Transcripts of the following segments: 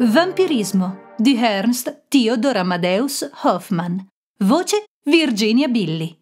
Vampirismo di Ernst Theodor Amadeus Hoffmann. Voce Virginia Billy.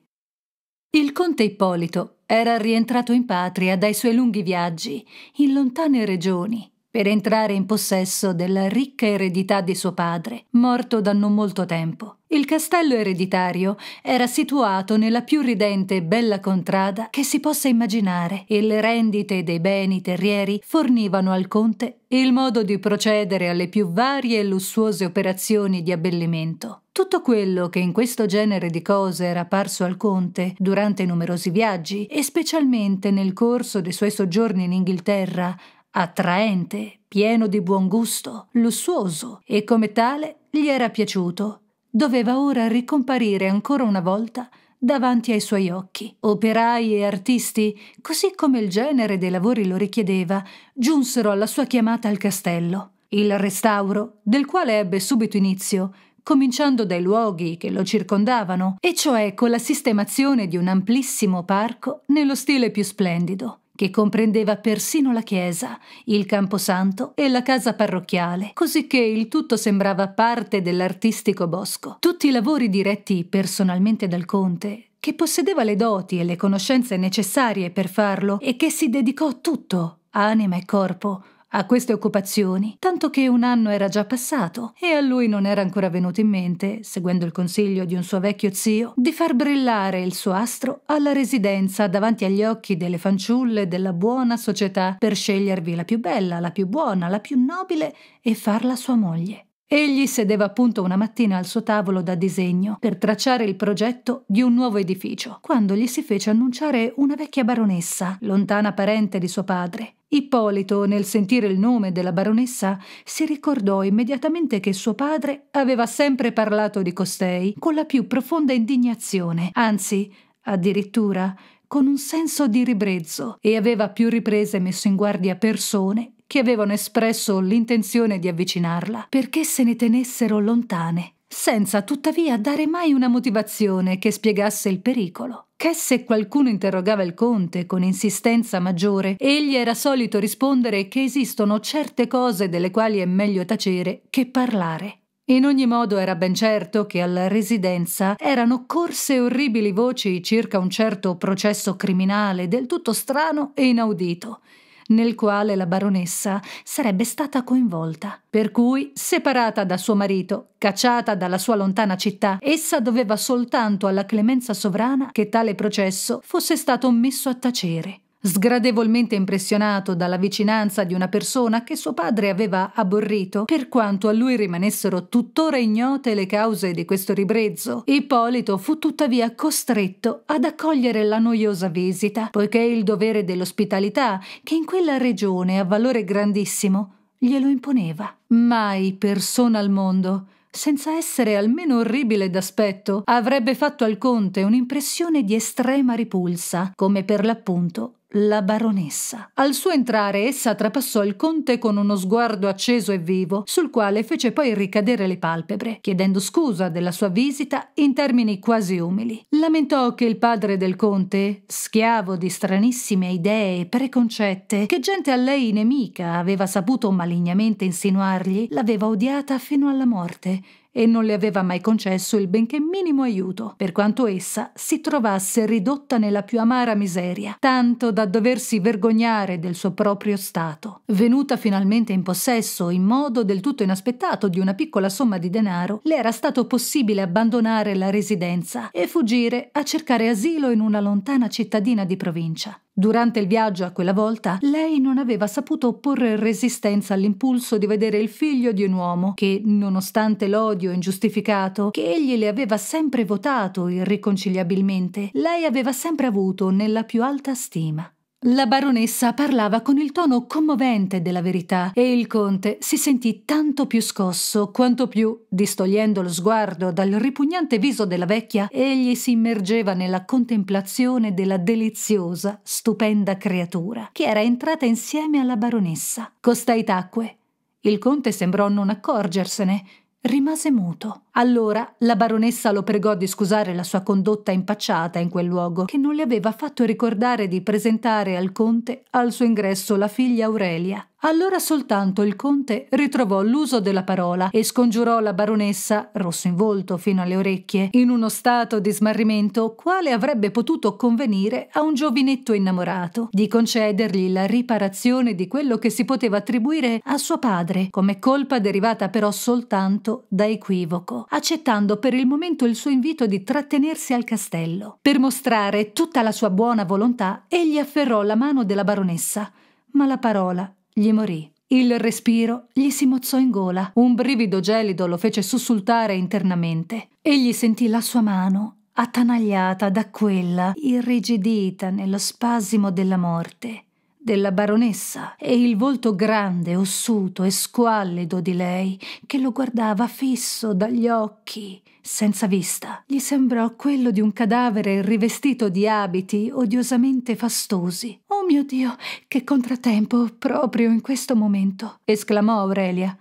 Il conte Ippolito era rientrato in patria dai suoi lunghi viaggi in lontane regioni per entrare in possesso della ricca eredità di suo padre, morto da non molto tempo. Il castello ereditario era situato nella più ridente e bella contrada che si possa immaginare e le rendite dei beni terrieri fornivano al conte il modo di procedere alle più varie e lussuose operazioni di abbellimento. Tutto quello che in questo genere di cose era apparso al conte durante i numerosi viaggi e specialmente nel corso dei suoi soggiorni in Inghilterra attraente, pieno di buon gusto, lussuoso e come tale gli era piaciuto. Doveva ora ricomparire ancora una volta davanti ai suoi occhi. Operai e artisti, così come il genere dei lavori lo richiedeva, giunsero alla sua chiamata al castello. Il restauro, del quale ebbe subito inizio, cominciando dai luoghi che lo circondavano, e cioè con la sistemazione di un amplissimo parco nello stile più splendido che comprendeva persino la chiesa, il camposanto e la casa parrocchiale, così che il tutto sembrava parte dell'artistico bosco. Tutti i lavori diretti personalmente dal conte, che possedeva le doti e le conoscenze necessarie per farlo e che si dedicò tutto, anima e corpo, a queste occupazioni, tanto che un anno era già passato e a lui non era ancora venuto in mente, seguendo il consiglio di un suo vecchio zio, di far brillare il suo astro alla residenza davanti agli occhi delle fanciulle della buona società per scegliervi la più bella, la più buona, la più nobile e farla sua moglie. Egli sedeva appunto una mattina al suo tavolo da disegno per tracciare il progetto di un nuovo edificio, quando gli si fece annunciare una vecchia baronessa, lontana parente di suo padre. Ippolito, nel sentire il nome della baronessa, si ricordò immediatamente che suo padre aveva sempre parlato di costei con la più profonda indignazione, anzi, addirittura con un senso di ribrezzo, e aveva più riprese messo in guardia persone che avevano espresso l'intenzione di avvicinarla, perché se ne tenessero lontane, senza tuttavia dare mai una motivazione che spiegasse il pericolo. Che se qualcuno interrogava il conte con insistenza maggiore, egli era solito rispondere che esistono certe cose delle quali è meglio tacere che parlare. In ogni modo era ben certo che alla residenza erano corse orribili voci circa un certo processo criminale del tutto strano e inaudito, nel quale la baronessa sarebbe stata coinvolta. Per cui, separata da suo marito, cacciata dalla sua lontana città, essa doveva soltanto alla clemenza sovrana che tale processo fosse stato messo a tacere sgradevolmente impressionato dalla vicinanza di una persona che suo padre aveva aborrito, per quanto a lui rimanessero tuttora ignote le cause di questo ribrezzo. Ippolito fu tuttavia costretto ad accogliere la noiosa visita, poiché il dovere dell'ospitalità, che in quella regione ha valore grandissimo, glielo imponeva. Mai persona al mondo senza essere almeno orribile d'aspetto, avrebbe fatto al conte un'impressione di estrema ripulsa, come per l'appunto la baronessa. Al suo entrare essa trapassò il conte con uno sguardo acceso e vivo, sul quale fece poi ricadere le palpebre, chiedendo scusa della sua visita in termini quasi umili. Lamentò che il padre del conte, schiavo di stranissime idee e preconcette, che gente a lei nemica aveva saputo malignamente insinuargli, l'aveva odiata fino alla morte e non le aveva mai concesso il benché minimo aiuto, per quanto essa si trovasse ridotta nella più amara miseria, tanto da doversi vergognare del suo proprio stato. Venuta finalmente in possesso, in modo del tutto inaspettato, di una piccola somma di denaro, le era stato possibile abbandonare la residenza e fuggire a cercare asilo in una lontana cittadina di provincia. Durante il viaggio a quella volta, lei non aveva saputo opporre resistenza all'impulso di vedere il figlio di un uomo che, nonostante l'odio ingiustificato che egli le aveva sempre votato irriconciliabilmente, lei aveva sempre avuto nella più alta stima. La baronessa parlava con il tono commovente della verità e il conte si sentì tanto più scosso quanto più, distogliendo lo sguardo dal ripugnante viso della vecchia, egli si immergeva nella contemplazione della deliziosa, stupenda creatura che era entrata insieme alla baronessa. Costai tacque. Il conte sembrò non accorgersene Rimase muto. Allora la baronessa lo pregò di scusare la sua condotta impacciata in quel luogo, che non le aveva fatto ricordare di presentare al conte al suo ingresso la figlia Aurelia, allora soltanto il conte ritrovò l'uso della parola e scongiurò la baronessa, rosso in volto fino alle orecchie, in uno stato di smarrimento quale avrebbe potuto convenire a un giovinetto innamorato, di concedergli la riparazione di quello che si poteva attribuire a suo padre, come colpa derivata però soltanto da equivoco, accettando per il momento il suo invito di trattenersi al castello. Per mostrare tutta la sua buona volontà, egli afferrò la mano della baronessa, ma la parola gli morì. Il respiro gli si mozzò in gola, un brivido gelido lo fece sussultare internamente. Egli sentì la sua mano attanagliata da quella irrigidita nello spasimo della morte della baronessa e il volto grande, ossuto e squallido di lei che lo guardava fisso dagli occhi senza vista. Gli sembrò quello di un cadavere rivestito di abiti odiosamente fastosi. Oh mio Dio, che contrattempo proprio in questo momento! esclamò Aurelia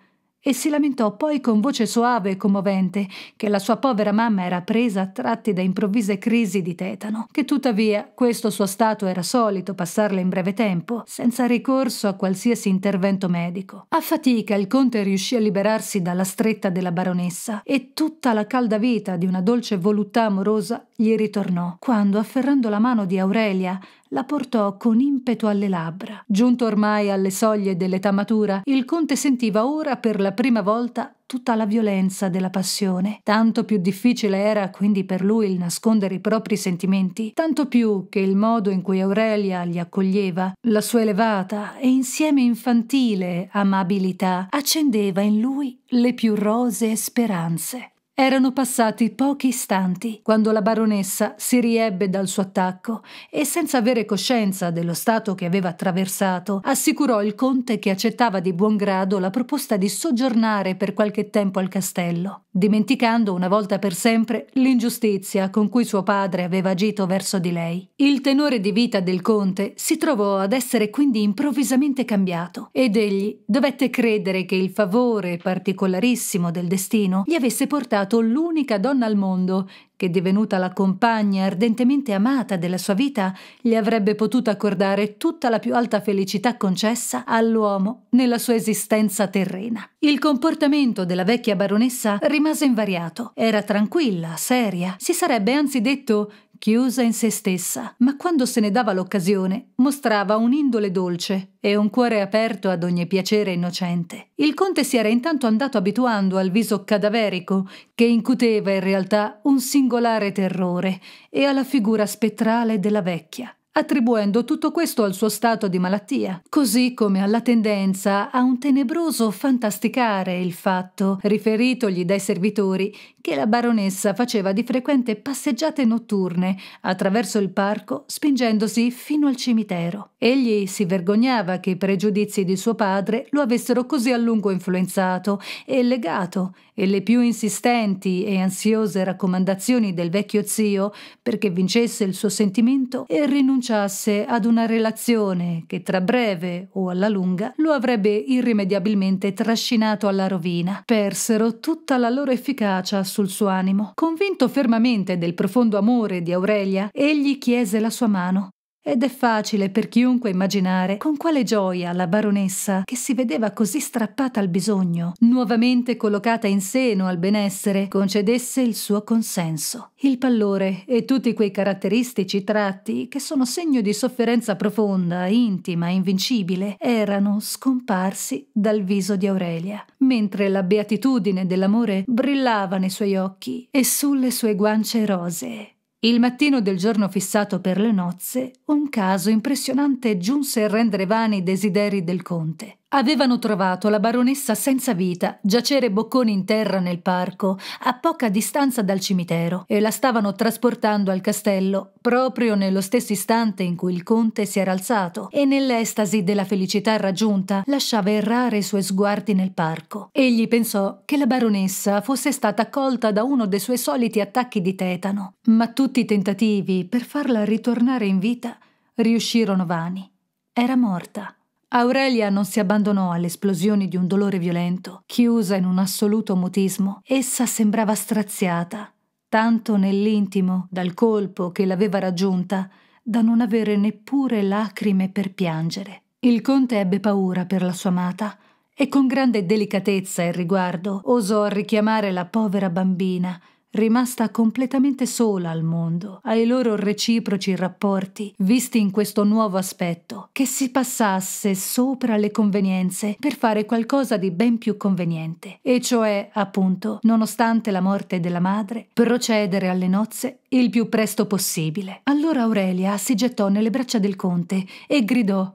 e si lamentò poi con voce soave e commovente che la sua povera mamma era presa a tratti da improvvise crisi di tetano, che tuttavia questo suo stato era solito passarle in breve tempo, senza ricorso a qualsiasi intervento medico. A fatica il conte riuscì a liberarsi dalla stretta della baronessa e tutta la calda vita di una dolce voluttà amorosa gli ritornò, quando afferrando la mano di Aurelia la portò con impeto alle labbra. Giunto ormai alle soglie dell'età matura, il conte sentiva ora per la prima volta tutta la violenza della passione. Tanto più difficile era quindi per lui il nascondere i propri sentimenti, tanto più che il modo in cui Aurelia li accoglieva, la sua elevata e insieme infantile amabilità, accendeva in lui le più rosee speranze. Erano passati pochi istanti quando la baronessa si riebbe dal suo attacco e, senza avere coscienza dello stato che aveva attraversato, assicurò il conte che accettava di buon grado la proposta di soggiornare per qualche tempo al castello, dimenticando una volta per sempre l'ingiustizia con cui suo padre aveva agito verso di lei. Il tenore di vita del conte si trovò ad essere quindi improvvisamente cambiato ed egli dovette credere che il favore particolarissimo del destino gli avesse portato stato l'unica donna al mondo che, divenuta la compagna ardentemente amata della sua vita, gli avrebbe potuto accordare tutta la più alta felicità concessa all'uomo nella sua esistenza terrena. Il comportamento della vecchia baronessa rimase invariato. Era tranquilla, seria, si sarebbe anzi detto chiusa in se stessa, ma quando se ne dava l'occasione mostrava un'indole dolce e un cuore aperto ad ogni piacere innocente. Il conte si era intanto andato abituando al viso cadaverico che incuteva in realtà un singolare terrore e alla figura spettrale della vecchia attribuendo tutto questo al suo stato di malattia, così come alla tendenza a un tenebroso fantasticare il fatto, riferitogli dai servitori, che la baronessa faceva di frequente passeggiate notturne attraverso il parco, spingendosi fino al cimitero. Egli si vergognava che i pregiudizi di suo padre lo avessero così a lungo influenzato e legato, e le più insistenti e ansiose raccomandazioni del vecchio zio perché vincesse il suo sentimento e rinunciasse rinunciasse ad una relazione che tra breve o alla lunga lo avrebbe irrimediabilmente trascinato alla rovina. Persero tutta la loro efficacia sul suo animo. Convinto fermamente del profondo amore di Aurelia, egli chiese la sua mano ed è facile per chiunque immaginare con quale gioia la baronessa, che si vedeva così strappata al bisogno, nuovamente collocata in seno al benessere, concedesse il suo consenso. Il pallore e tutti quei caratteristici tratti che sono segno di sofferenza profonda, intima, invincibile, erano scomparsi dal viso di Aurelia, mentre la beatitudine dell'amore brillava nei suoi occhi e sulle sue guance rosee. Il mattino del giorno fissato per le nozze, un caso impressionante giunse a rendere vani i desideri del conte. Avevano trovato la baronessa senza vita, giacere bocconi in terra nel parco, a poca distanza dal cimitero, e la stavano trasportando al castello proprio nello stesso istante in cui il conte si era alzato e nell'estasi della felicità raggiunta lasciava errare i suoi sguardi nel parco. Egli pensò che la baronessa fosse stata colta da uno dei suoi soliti attacchi di tetano, ma tutti i tentativi per farla ritornare in vita riuscirono vani. Era morta. Aurelia non si abbandonò alle esplosioni di un dolore violento. Chiusa in un assoluto mutismo, essa sembrava straziata, tanto nell'intimo, dal colpo che l'aveva raggiunta, da non avere neppure lacrime per piangere. Il conte ebbe paura per la sua amata e con grande delicatezza e riguardo osò richiamare la povera bambina rimasta completamente sola al mondo, ai loro reciproci rapporti, visti in questo nuovo aspetto, che si passasse sopra le convenienze per fare qualcosa di ben più conveniente, e cioè, appunto, nonostante la morte della madre, procedere alle nozze il più presto possibile. Allora Aurelia si gettò nelle braccia del conte e gridò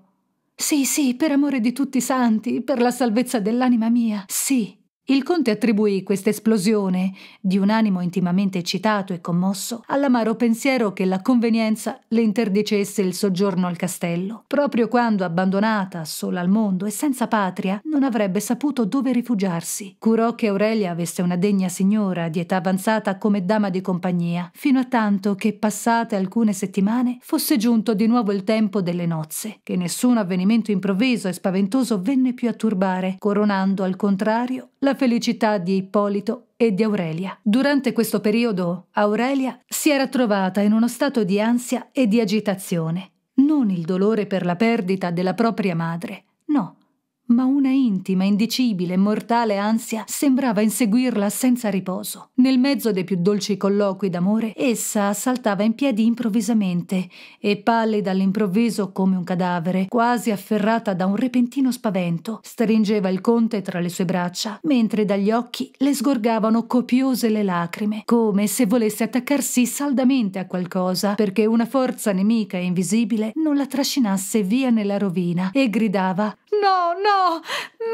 Sì, sì, per amore di tutti i santi, per la salvezza dell'anima mia, sì. Il conte attribuì questa esplosione, di un animo intimamente eccitato e commosso, all'amaro pensiero che la convenienza le interdicesse il soggiorno al castello, proprio quando, abbandonata, sola al mondo e senza patria, non avrebbe saputo dove rifugiarsi. Curò che Aurelia avesse una degna signora di età avanzata come dama di compagnia, fino a tanto che, passate alcune settimane, fosse giunto di nuovo il tempo delle nozze, che nessun avvenimento improvviso e spaventoso venne più a turbare, coronando al contrario la felicità di Ippolito e di Aurelia. Durante questo periodo Aurelia si era trovata in uno stato di ansia e di agitazione. Non il dolore per la perdita della propria madre, no, ma una intima, indicibile, mortale ansia sembrava inseguirla senza riposo. Nel mezzo dei più dolci colloqui d'amore, essa saltava in piedi improvvisamente e, pallida all'improvviso come un cadavere, quasi afferrata da un repentino spavento, stringeva il conte tra le sue braccia, mentre dagli occhi le sgorgavano copiose le lacrime, come se volesse attaccarsi saldamente a qualcosa perché una forza nemica e invisibile non la trascinasse via nella rovina e gridava: No, no!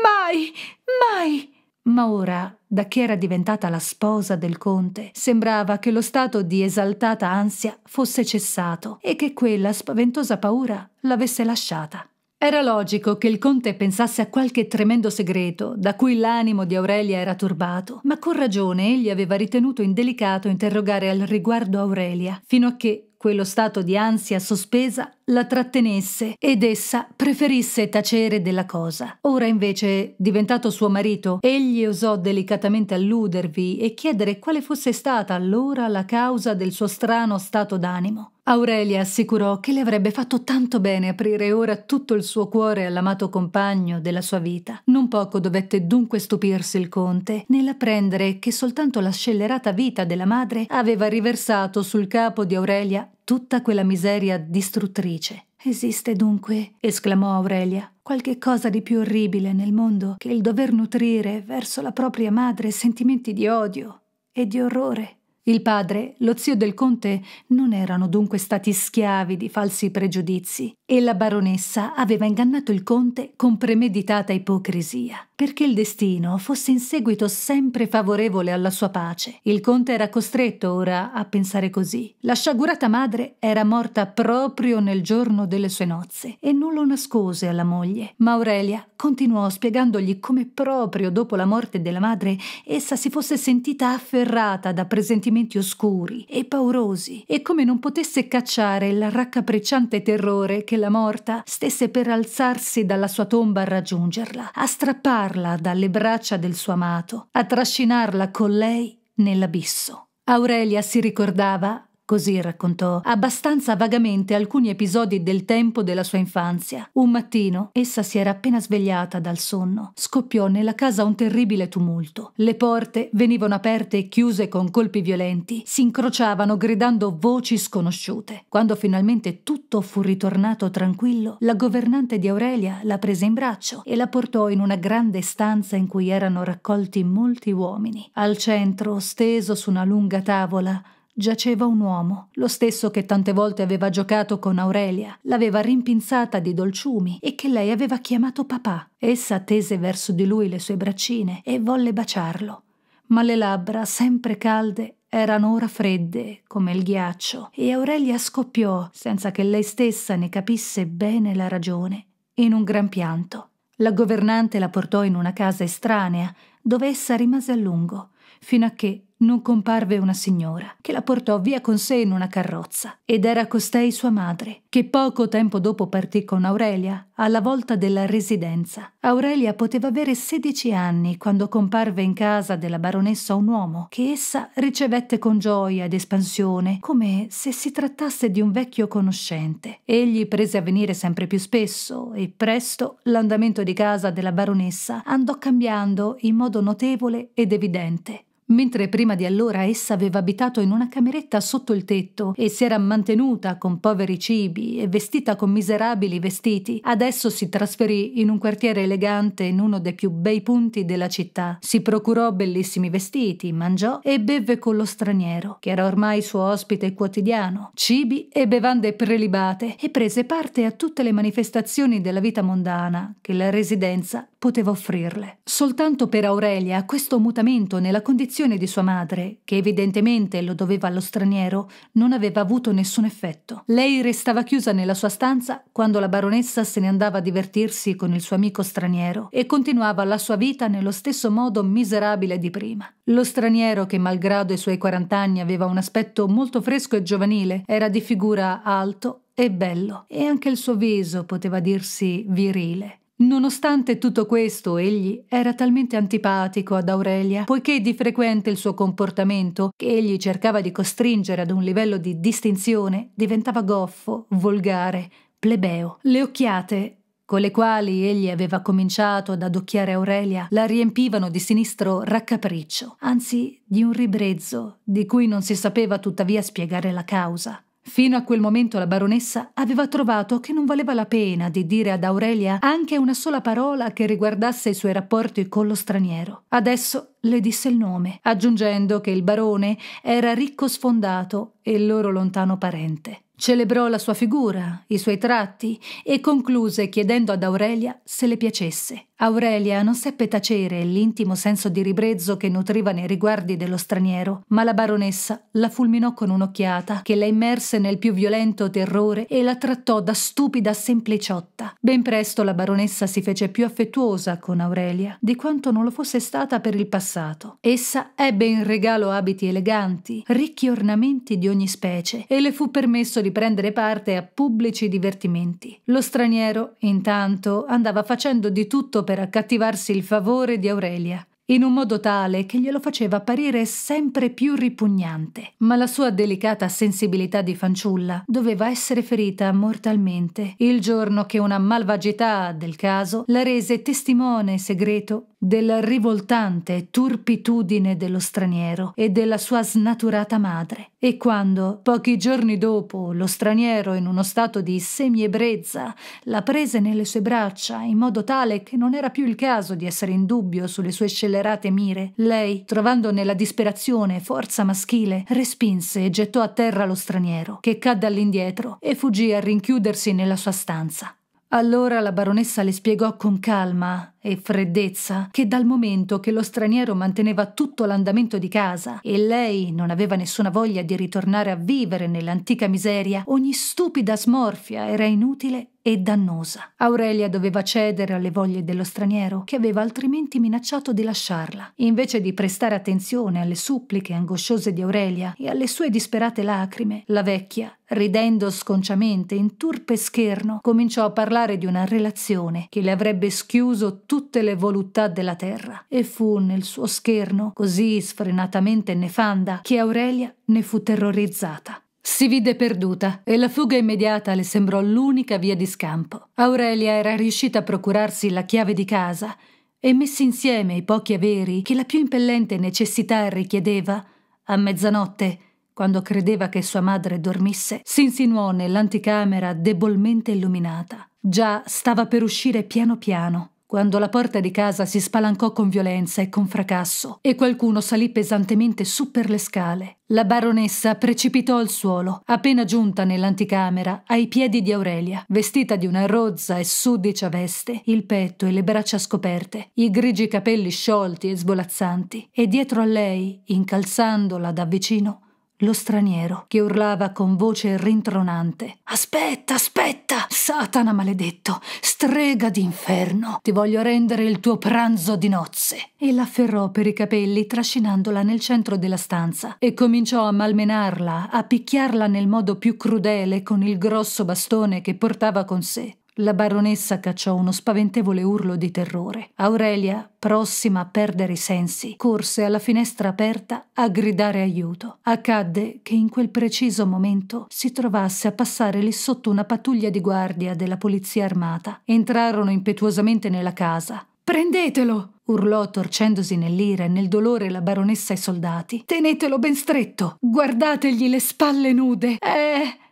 mai, mai. Ma ora, da che era diventata la sposa del conte, sembrava che lo stato di esaltata ansia fosse cessato e che quella spaventosa paura l'avesse lasciata. Era logico che il conte pensasse a qualche tremendo segreto da cui l'animo di Aurelia era turbato, ma con ragione egli aveva ritenuto indelicato interrogare al riguardo Aurelia, fino a che quello stato di ansia sospesa la trattenesse ed essa preferisse tacere della cosa. Ora invece, diventato suo marito, egli osò delicatamente alludervi e chiedere quale fosse stata allora la causa del suo strano stato d'animo. Aurelia assicurò che le avrebbe fatto tanto bene aprire ora tutto il suo cuore all'amato compagno della sua vita. Non poco dovette dunque stupirsi il conte nell'apprendere che soltanto la scellerata vita della madre aveva riversato sul capo di Aurelia tutta quella miseria distruttrice. Esiste dunque, esclamò Aurelia, qualche cosa di più orribile nel mondo che il dover nutrire verso la propria madre sentimenti di odio e di orrore. Il padre, lo zio del conte, non erano dunque stati schiavi di falsi pregiudizi e la baronessa aveva ingannato il conte con premeditata ipocrisia perché il destino fosse in seguito sempre favorevole alla sua pace. Il conte era costretto ora a pensare così. La sciagurata madre era morta proprio nel giorno delle sue nozze e non lo nascose alla moglie. Ma Aurelia continuò spiegandogli come proprio dopo la morte della madre essa si fosse sentita afferrata da presentimenti oscuri e paurosi e come non potesse cacciare il raccapricciante terrore che la morta stesse per alzarsi dalla sua tomba a raggiungerla, a strappare liberarla dalle braccia del suo amato, a trascinarla con lei nell'abisso. Aurelia si ricordava Così raccontò abbastanza vagamente alcuni episodi del tempo della sua infanzia. Un mattino, essa si era appena svegliata dal sonno. Scoppiò nella casa un terribile tumulto. Le porte venivano aperte e chiuse con colpi violenti. Si incrociavano gridando voci sconosciute. Quando finalmente tutto fu ritornato tranquillo, la governante di Aurelia la prese in braccio e la portò in una grande stanza in cui erano raccolti molti uomini. Al centro, steso su una lunga tavola, giaceva un uomo, lo stesso che tante volte aveva giocato con Aurelia, l'aveva rimpinzata di dolciumi e che lei aveva chiamato papà. Essa tese verso di lui le sue braccine e volle baciarlo, ma le labbra, sempre calde, erano ora fredde come il ghiaccio e Aurelia scoppiò, senza che lei stessa ne capisse bene la ragione, in un gran pianto. La governante la portò in una casa estranea, dove essa rimase a lungo, fino a che, non comparve una signora, che la portò via con sé in una carrozza, ed era costei sua madre, che poco tempo dopo partì con Aurelia alla volta della residenza. Aurelia poteva avere 16 anni quando comparve in casa della baronessa un uomo che essa ricevette con gioia ed espansione, come se si trattasse di un vecchio conoscente. Egli prese a venire sempre più spesso e presto l'andamento di casa della baronessa andò cambiando in modo notevole ed evidente. Mentre prima di allora essa aveva abitato in una cameretta sotto il tetto e si era mantenuta con poveri cibi e vestita con miserabili vestiti, adesso si trasferì in un quartiere elegante in uno dei più bei punti della città. Si procurò bellissimi vestiti, mangiò e bevve con lo straniero, che era ormai suo ospite quotidiano, cibi e bevande prelibate, e prese parte a tutte le manifestazioni della vita mondana che la residenza poteva offrirle. Soltanto per Aurelia questo mutamento nella condizione spiegazione di sua madre, che evidentemente lo doveva allo straniero, non aveva avuto nessun effetto. Lei restava chiusa nella sua stanza quando la baronessa se ne andava a divertirsi con il suo amico straniero e continuava la sua vita nello stesso modo miserabile di prima. Lo straniero, che malgrado i suoi 40 anni aveva un aspetto molto fresco e giovanile, era di figura alto e bello, e anche il suo viso poteva dirsi virile. Nonostante tutto questo, egli era talmente antipatico ad Aurelia, poiché di frequente il suo comportamento, che egli cercava di costringere ad un livello di distinzione, diventava goffo, volgare, plebeo. Le occhiate con le quali egli aveva cominciato ad adocchiare Aurelia, la riempivano di sinistro raccapriccio, anzi di un ribrezzo, di cui non si sapeva tuttavia spiegare la causa. Fino a quel momento la baronessa aveva trovato che non valeva la pena di dire ad Aurelia anche una sola parola che riguardasse i suoi rapporti con lo straniero. Adesso le disse il nome, aggiungendo che il barone era ricco sfondato e il loro lontano parente. Celebrò la sua figura, i suoi tratti e concluse chiedendo ad Aurelia se le piacesse. Aurelia non seppe tacere l'intimo senso di ribrezzo che nutriva nei riguardi dello straniero, ma la baronessa la fulminò con un'occhiata che la immerse nel più violento terrore e la trattò da stupida sempliciotta. Ben presto la baronessa si fece più affettuosa con Aurelia di quanto non lo fosse stata per il passato. Essa ebbe in regalo abiti eleganti, ricchi ornamenti di ogni specie e le fu permesso di prendere parte a pubblici divertimenti. Lo straniero, intanto, andava facendo di tutto per accattivarsi il favore di Aurelia, in un modo tale che glielo faceva apparire sempre più ripugnante. Ma la sua delicata sensibilità di fanciulla doveva essere ferita mortalmente il giorno che una malvagità del caso la rese testimone segreto della rivoltante turpitudine dello straniero e della sua snaturata madre. E quando, pochi giorni dopo, lo straniero, in uno stato di semiebrezza, la prese nelle sue braccia in modo tale che non era più il caso di essere in dubbio sulle sue scellerate mire, lei, trovando nella disperazione forza maschile, respinse e gettò a terra lo straniero, che cadde all'indietro e fuggì a rinchiudersi nella sua stanza. Allora la baronessa le spiegò con calma e freddezza che dal momento che lo straniero manteneva tutto l'andamento di casa e lei non aveva nessuna voglia di ritornare a vivere nell'antica miseria, ogni stupida smorfia era inutile e dannosa. Aurelia doveva cedere alle voglie dello straniero, che aveva altrimenti minacciato di lasciarla. Invece di prestare attenzione alle suppliche angosciose di Aurelia e alle sue disperate lacrime, la vecchia, ridendo sconciamente in turpe scherno, cominciò a parlare di una relazione che le avrebbe schiuso tutto tutte le voluttà della terra e fu nel suo scherno così sfrenatamente nefanda che Aurelia ne fu terrorizzata. Si vide perduta e la fuga immediata le sembrò l'unica via di scampo. Aurelia era riuscita a procurarsi la chiave di casa e messi insieme i pochi averi che la più impellente necessità richiedeva, a mezzanotte, quando credeva che sua madre dormisse, si insinuò nell'anticamera debolmente illuminata. Già stava per uscire piano piano, quando la porta di casa si spalancò con violenza e con fracasso e qualcuno salì pesantemente su per le scale. La baronessa precipitò al suolo, appena giunta nell'anticamera, ai piedi di Aurelia, vestita di una rozza e sudicia veste, il petto e le braccia scoperte, i grigi capelli sciolti e svolazzanti, e dietro a lei, incalzandola da vicino, lo straniero che urlava con voce rintronante Aspetta, aspetta, Satana maledetto, strega d'inferno, ti voglio rendere il tuo pranzo di nozze. E l'afferrò per i capelli trascinandola nel centro della stanza e cominciò a malmenarla, a picchiarla nel modo più crudele con il grosso bastone che portava con sé. La baronessa cacciò uno spaventevole urlo di terrore. Aurelia, prossima a perdere i sensi, corse alla finestra aperta a gridare aiuto. Accadde che in quel preciso momento si trovasse a passare lì sotto una pattuglia di guardia della polizia armata. Entrarono impetuosamente nella casa. Prendetelo! urlò torcendosi nell'ira e nel dolore la baronessa ai soldati. Tenetelo ben stretto! Guardategli le spalle nude! Eh!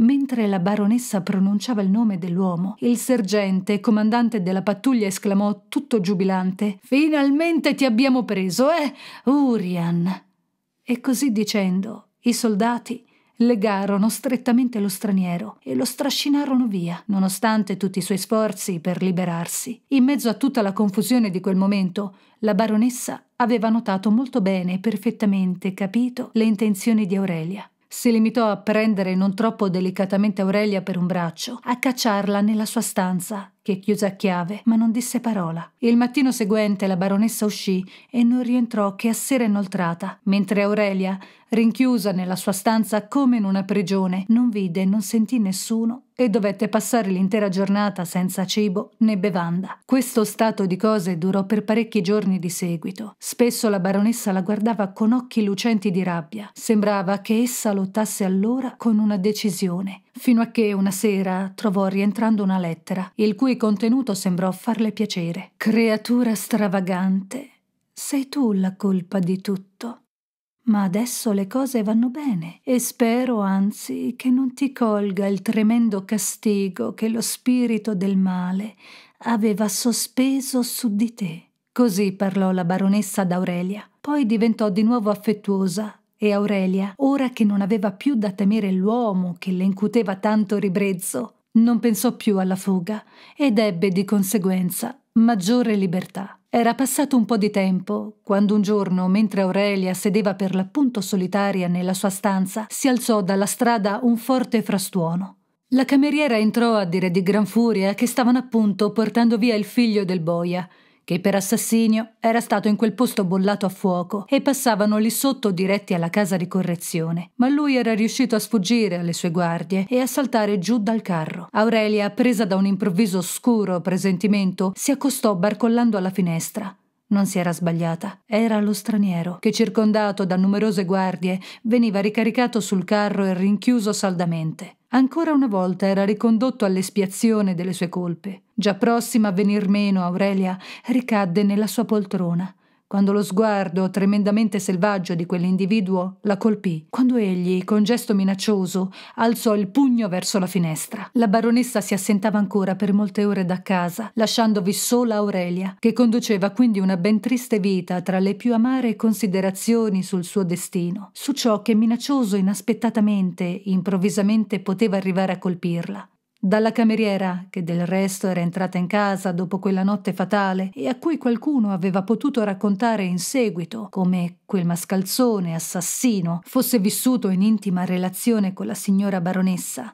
Mentre la baronessa pronunciava il nome dell'uomo, il sergente, comandante della pattuglia, esclamò tutto giubilante Finalmente ti abbiamo preso, eh? Urian. E così dicendo, i soldati legarono strettamente lo straniero e lo strascinarono via, nonostante tutti i suoi sforzi per liberarsi. In mezzo a tutta la confusione di quel momento, la baronessa aveva notato molto bene e perfettamente capito le intenzioni di Aurelia. Si limitò a prendere non troppo delicatamente Aurelia per un braccio, a cacciarla nella sua stanza, che chiuse a chiave, ma non disse parola. Il mattino seguente la baronessa uscì e non rientrò che a sera inoltrata, mentre Aurelia, rinchiusa nella sua stanza come in una prigione, non vide e non sentì nessuno e dovette passare l'intera giornata senza cibo né bevanda. Questo stato di cose durò per parecchi giorni di seguito. Spesso la baronessa la guardava con occhi lucenti di rabbia. Sembrava che essa lottasse allora con una decisione, fino a che una sera trovò rientrando una lettera, il cui contenuto sembrò farle piacere. Creatura stravagante, sei tu la colpa di tutto. Ma adesso le cose vanno bene e spero anzi che non ti colga il tremendo castigo che lo spirito del male aveva sospeso su di te. Così parlò la baronessa ad Aurelia. Poi diventò di nuovo affettuosa e Aurelia, ora che non aveva più da temere l'uomo che le incuteva tanto ribrezzo, non pensò più alla fuga ed ebbe di conseguenza maggiore libertà. Era passato un po' di tempo, quando un giorno, mentre Aurelia sedeva per l'appunto solitaria nella sua stanza, si alzò dalla strada un forte frastuono. La cameriera entrò a dire di gran furia che stavano appunto portando via il figlio del boia che per assassinio era stato in quel posto bollato a fuoco e passavano lì sotto diretti alla casa di correzione. Ma lui era riuscito a sfuggire alle sue guardie e a saltare giù dal carro. Aurelia, presa da un improvviso oscuro presentimento, si accostò barcollando alla finestra. Non si era sbagliata, era lo straniero, che circondato da numerose guardie veniva ricaricato sul carro e rinchiuso saldamente. Ancora una volta era ricondotto all'espiazione delle sue colpe. Già prossima a venir meno Aurelia ricadde nella sua poltrona quando lo sguardo tremendamente selvaggio di quell'individuo la colpì, quando egli, con gesto minaccioso, alzò il pugno verso la finestra. La baronessa si assentava ancora per molte ore da casa, lasciandovi sola Aurelia, che conduceva quindi una ben triste vita tra le più amare considerazioni sul suo destino, su ciò che minaccioso inaspettatamente, improvvisamente poteva arrivare a colpirla. Dalla cameriera, che del resto era entrata in casa dopo quella notte fatale e a cui qualcuno aveva potuto raccontare in seguito come quel mascalzone assassino fosse vissuto in intima relazione con la signora baronessa,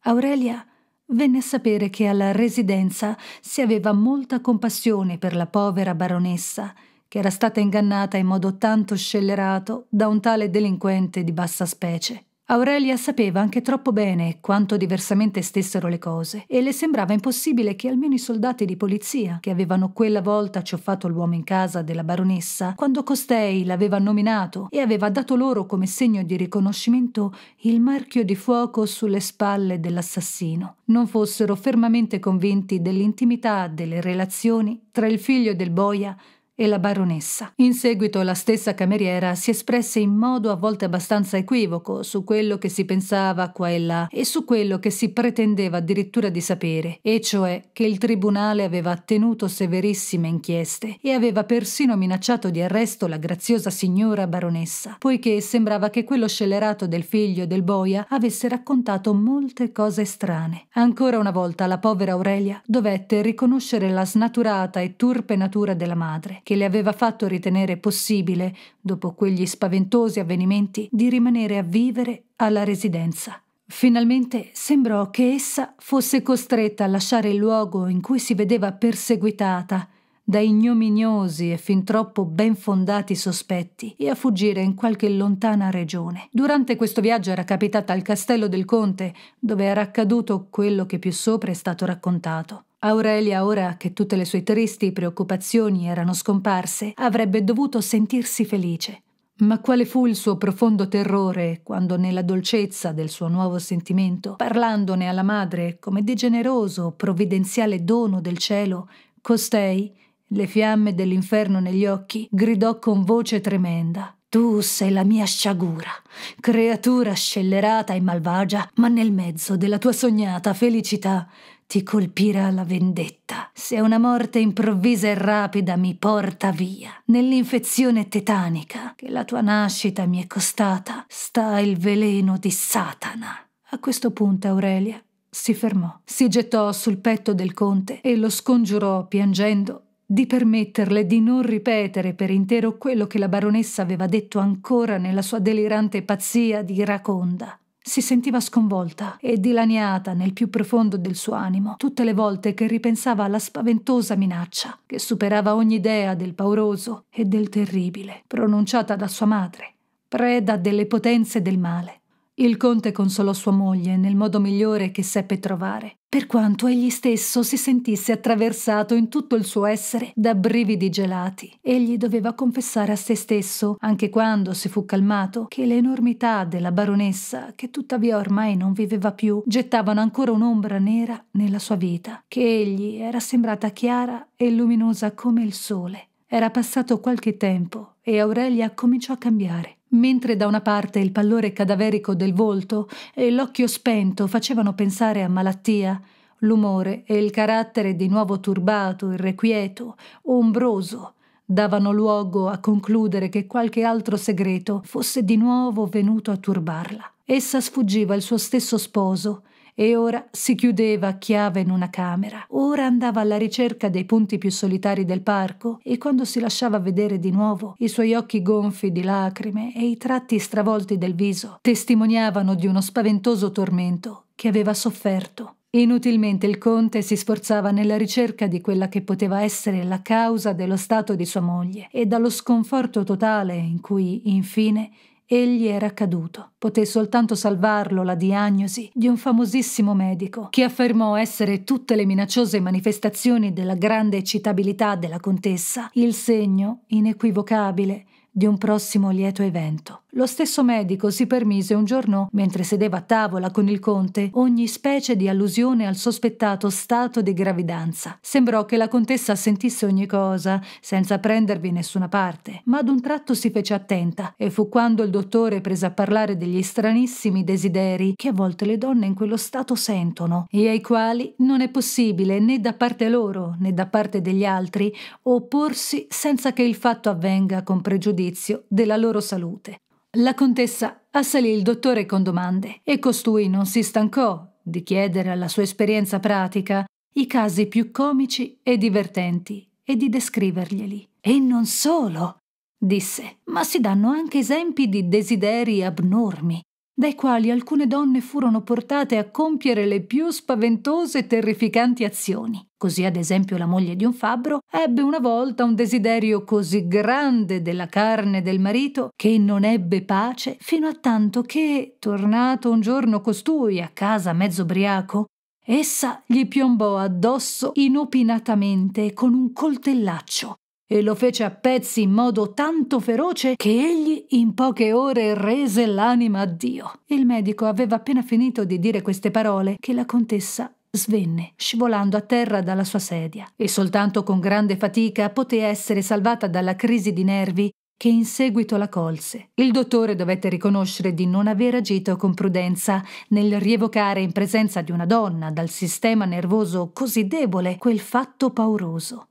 Aurelia venne a sapere che alla residenza si aveva molta compassione per la povera baronessa, che era stata ingannata in modo tanto scellerato da un tale delinquente di bassa specie. Aurelia sapeva anche troppo bene quanto diversamente stessero le cose e le sembrava impossibile che almeno i soldati di polizia, che avevano quella volta cioffato l'uomo in casa della baronessa, quando costei l'aveva nominato e aveva dato loro come segno di riconoscimento il marchio di fuoco sulle spalle dell'assassino, non fossero fermamente convinti dell'intimità delle relazioni tra il figlio del boia e la baronessa. In seguito la stessa cameriera si espresse in modo a volte abbastanza equivoco su quello che si pensava qua e là e su quello che si pretendeva addirittura di sapere, e cioè che il tribunale aveva tenuto severissime inchieste e aveva persino minacciato di arresto la graziosa signora baronessa, poiché sembrava che quello scellerato del figlio del boia avesse raccontato molte cose strane. Ancora una volta la povera Aurelia dovette riconoscere la snaturata e turpe natura della madre che le aveva fatto ritenere possibile, dopo quegli spaventosi avvenimenti, di rimanere a vivere alla residenza. Finalmente sembrò che essa fosse costretta a lasciare il luogo in cui si vedeva perseguitata da ignominiosi e fin troppo ben fondati sospetti e a fuggire in qualche lontana regione. Durante questo viaggio era capitata al castello del conte, dove era accaduto quello che più sopra è stato raccontato. Aurelia, ora che tutte le sue tristi preoccupazioni erano scomparse, avrebbe dovuto sentirsi felice. Ma quale fu il suo profondo terrore quando, nella dolcezza del suo nuovo sentimento, parlandone alla madre come di generoso, provvidenziale dono del cielo, costei, le fiamme dell'inferno negli occhi, gridò con voce tremenda. Tu sei la mia sciagura, creatura scellerata e malvagia, ma nel mezzo della tua sognata felicità ti colpirà la vendetta. Se una morte improvvisa e rapida mi porta via, nell'infezione tetanica che la tua nascita mi è costata, sta il veleno di Satana. A questo punto Aurelia si fermò, si gettò sul petto del conte e lo scongiurò piangendo di permetterle di non ripetere per intero quello che la baronessa aveva detto ancora nella sua delirante pazzia di Raconda. Si sentiva sconvolta e dilaniata nel più profondo del suo animo tutte le volte che ripensava alla spaventosa minaccia che superava ogni idea del pauroso e del terribile pronunciata da sua madre, preda delle potenze del male. Il conte consolò sua moglie nel modo migliore che seppe trovare, per quanto egli stesso si sentisse attraversato in tutto il suo essere da brividi gelati. Egli doveva confessare a se stesso, anche quando si fu calmato, che le enormità della baronessa, che tuttavia ormai non viveva più, gettavano ancora un'ombra nera nella sua vita, che egli era sembrata chiara e luminosa come il sole. Era passato qualche tempo e Aurelia cominciò a cambiare. Mentre da una parte il pallore cadaverico del volto e l'occhio spento facevano pensare a malattia, l'umore e il carattere di nuovo turbato, irrequieto, ombroso, davano luogo a concludere che qualche altro segreto fosse di nuovo venuto a turbarla. Essa sfuggiva al suo stesso sposo, e ora si chiudeva a chiave in una camera, ora andava alla ricerca dei punti più solitari del parco e quando si lasciava vedere di nuovo i suoi occhi gonfi di lacrime e i tratti stravolti del viso testimoniavano di uno spaventoso tormento che aveva sofferto. Inutilmente il conte si sforzava nella ricerca di quella che poteva essere la causa dello stato di sua moglie e dallo sconforto totale in cui, infine, egli era caduto. Poté soltanto salvarlo la diagnosi di un famosissimo medico che affermò essere tutte le minacciose manifestazioni della grande eccitabilità della contessa il segno inequivocabile di un prossimo lieto evento. Lo stesso medico si permise un giorno, mentre sedeva a tavola con il conte, ogni specie di allusione al sospettato stato di gravidanza. Sembrò che la contessa sentisse ogni cosa, senza prendervi nessuna parte, ma ad un tratto si fece attenta e fu quando il dottore prese a parlare degli stranissimi desideri che a volte le donne in quello stato sentono e ai quali non è possibile né da parte loro né da parte degli altri opporsi senza che il fatto avvenga con pregiudizio servizio della loro salute. La contessa assalì il dottore con domande e costui non si stancò di chiedere alla sua esperienza pratica i casi più comici e divertenti e di descriverglieli. E non solo, disse, ma si danno anche esempi di desideri abnormi, dai quali alcune donne furono portate a compiere le più spaventose e terrificanti azioni. Così ad esempio la moglie di un fabbro ebbe una volta un desiderio così grande della carne del marito che non ebbe pace fino a tanto che, tornato un giorno costui a casa mezzo ubriaco, essa gli piombò addosso inopinatamente con un coltellaccio e lo fece a pezzi in modo tanto feroce che egli in poche ore rese l'anima a Dio. Il medico aveva appena finito di dire queste parole che la contessa svenne, scivolando a terra dalla sua sedia, e soltanto con grande fatica poté essere salvata dalla crisi di nervi che in seguito la colse. Il dottore dovette riconoscere di non aver agito con prudenza nel rievocare in presenza di una donna dal sistema nervoso così debole quel fatto pauroso.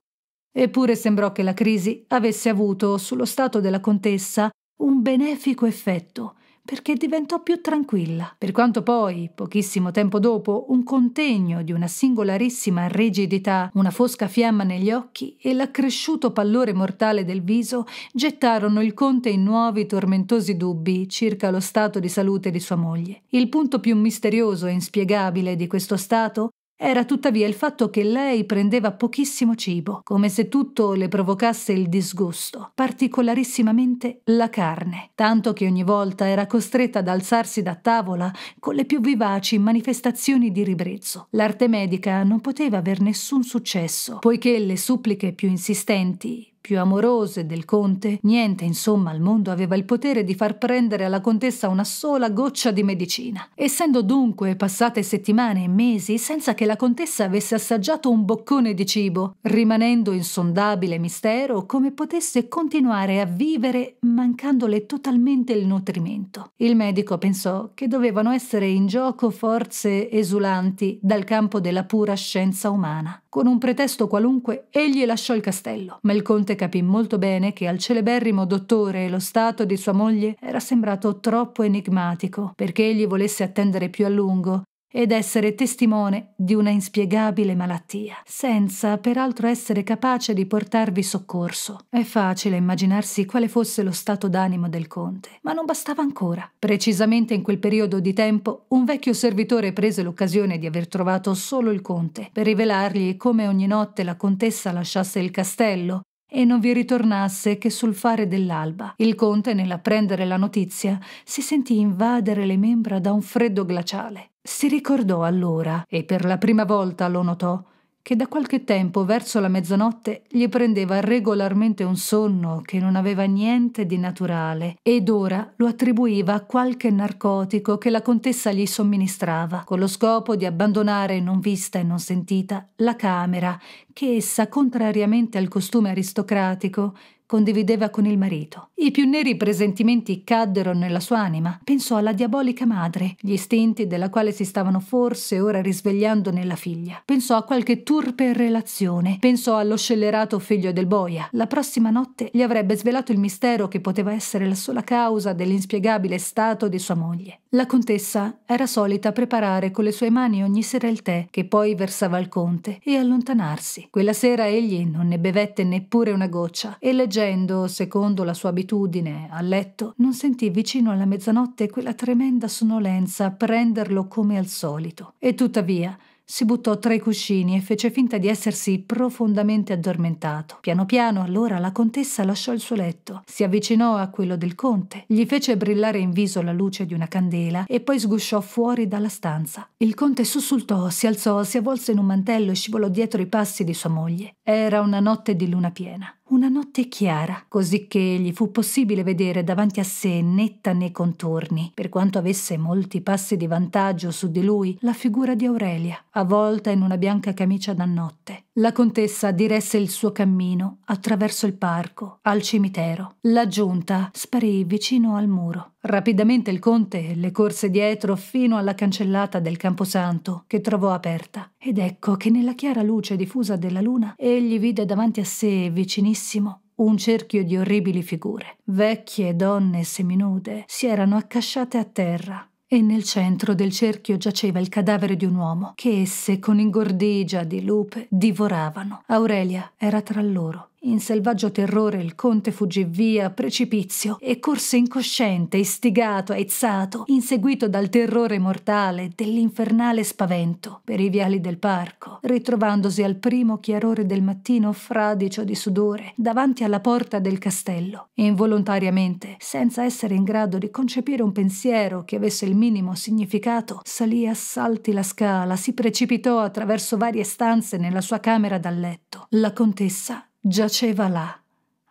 Eppure sembrò che la crisi avesse avuto sullo stato della contessa un benefico effetto, perché diventò più tranquilla. Per quanto poi, pochissimo tempo dopo, un contegno di una singolarissima rigidità, una fosca fiamma negli occhi e l'accresciuto pallore mortale del viso gettarono il conte in nuovi tormentosi dubbi circa lo stato di salute di sua moglie. Il punto più misterioso e inspiegabile di questo stato era tuttavia il fatto che lei prendeva pochissimo cibo, come se tutto le provocasse il disgusto, particolarissimamente la carne, tanto che ogni volta era costretta ad alzarsi da tavola con le più vivaci manifestazioni di ribrezzo. L'arte medica non poteva aver nessun successo, poiché le suppliche più insistenti più amorose del conte, niente insomma al mondo aveva il potere di far prendere alla contessa una sola goccia di medicina. Essendo dunque passate settimane e mesi senza che la contessa avesse assaggiato un boccone di cibo, rimanendo insondabile mistero come potesse continuare a vivere mancandole totalmente il nutrimento. Il medico pensò che dovevano essere in gioco forze esulanti dal campo della pura scienza umana. Con un pretesto qualunque egli lasciò il castello, ma il conte notte capì molto bene che al celeberrimo dottore lo stato di sua moglie era sembrato troppo enigmatico perché egli volesse attendere più a lungo ed essere testimone di una inspiegabile malattia, senza peraltro essere capace di portarvi soccorso. È facile immaginarsi quale fosse lo stato d'animo del conte, ma non bastava ancora. Precisamente in quel periodo di tempo, un vecchio servitore prese l'occasione di aver trovato solo il conte, per rivelargli come ogni notte la contessa lasciasse il castello e non vi ritornasse che sul fare dell'alba. Il conte, nell'apprendere la notizia, si sentì invadere le membra da un freddo glaciale. Si ricordò allora, e per la prima volta lo notò, che da qualche tempo verso la mezzanotte gli prendeva regolarmente un sonno che non aveva niente di naturale ed ora lo attribuiva a qualche narcotico che la contessa gli somministrava, con lo scopo di abbandonare non vista e non sentita la camera che essa, contrariamente al costume aristocratico, condivideva con il marito. I più neri presentimenti caddero nella sua anima. Pensò alla diabolica madre, gli istinti della quale si stavano forse ora risvegliando nella figlia. Pensò a qualche turpe relazione. Pensò allo scellerato figlio del boia. La prossima notte gli avrebbe svelato il mistero che poteva essere la sola causa dell'inspiegabile stato di sua moglie. La contessa era solita preparare con le sue mani ogni sera il tè che poi versava al conte e allontanarsi. Quella sera egli non ne bevette neppure una goccia e leggeva Giacendo, secondo la sua abitudine, a letto, non sentì vicino alla mezzanotte quella tremenda sonnolenza prenderlo come al solito. E tuttavia, si buttò tra i cuscini e fece finta di essersi profondamente addormentato. Piano piano allora la contessa lasciò il suo letto, si avvicinò a quello del conte, gli fece brillare in viso la luce di una candela e poi sgusciò fuori dalla stanza. Il conte sussultò, si alzò, si avvolse in un mantello e scivolò dietro i passi di sua moglie. Era una notte di luna piena una notte chiara, così che gli fu possibile vedere davanti a sé netta nei contorni, per quanto avesse molti passi di vantaggio su di lui, la figura di Aurelia, avvolta in una bianca camicia da notte. La contessa diresse il suo cammino attraverso il parco, al cimitero. La giunta sparì vicino al muro. Rapidamente il conte le corse dietro fino alla cancellata del camposanto, che trovò aperta. Ed ecco che nella chiara luce diffusa della luna egli vide davanti a sé, vicinissimo, un cerchio di orribili figure. Vecchie donne seminude si erano accasciate a terra, e nel centro del cerchio giaceva il cadavere di un uomo che esse con ingordigia di lupe divoravano. Aurelia era tra loro. In selvaggio terrore il conte fuggì via a precipizio e corse incosciente, istigato, aizzato, inseguito dal terrore mortale dell'infernale spavento per i viali del parco, ritrovandosi al primo chiarore del mattino fradicio di sudore davanti alla porta del castello, involontariamente, senza essere in grado di concepire un pensiero che avesse il minimo significato, salì a salti la scala, si precipitò attraverso varie stanze nella sua camera da letto. La contessa giaceva là,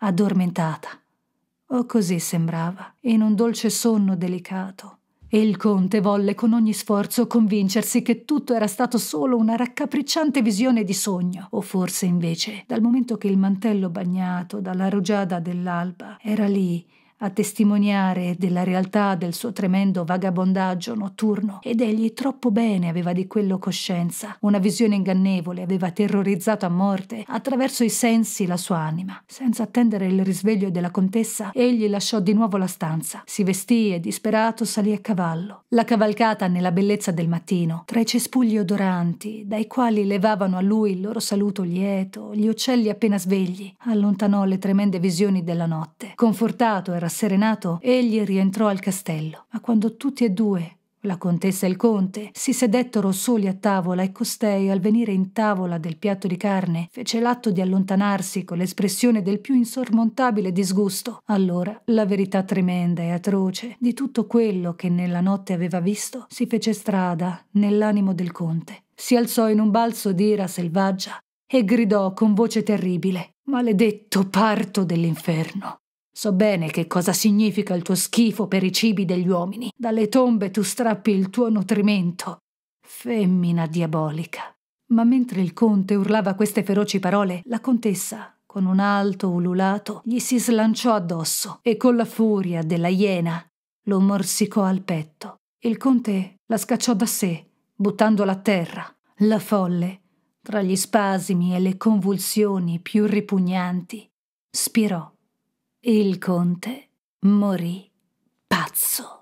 addormentata. O così sembrava, in un dolce sonno delicato. E il conte volle con ogni sforzo convincersi che tutto era stato solo una raccapricciante visione di sogno. O forse invece, dal momento che il mantello bagnato dalla rugiada dell'alba era lì, a testimoniare della realtà del suo tremendo vagabondaggio notturno ed egli troppo bene aveva di quello coscienza. Una visione ingannevole aveva terrorizzato a morte attraverso i sensi la sua anima. Senza attendere il risveglio della contessa, egli lasciò di nuovo la stanza, si vestì e disperato salì a cavallo. La cavalcata nella bellezza del mattino, tra i cespugli odoranti, dai quali levavano a lui il loro saluto lieto, gli uccelli appena svegli, allontanò le tremende visioni della notte. Confortato era rasserenato, egli rientrò al castello, ma quando tutti e due la contessa e il conte si sedettero soli a tavola e costei, al venire in tavola del piatto di carne, fece l'atto di allontanarsi con l'espressione del più insormontabile disgusto. Allora la verità tremenda e atroce di tutto quello che nella notte aveva visto si fece strada nell'animo del conte. Si alzò in un balzo d'ira selvaggia e gridò con voce terribile: Maledetto parto dell'inferno! So bene che cosa significa il tuo schifo per i cibi degli uomini. Dalle tombe tu strappi il tuo nutrimento. Femmina diabolica. Ma mentre il conte urlava queste feroci parole, la contessa, con un alto ululato, gli si slanciò addosso e con la furia della iena lo morsicò al petto. Il conte la scacciò da sé, buttandola a terra. La folle, tra gli spasimi e le convulsioni più ripugnanti, spirò il conte morì pazzo.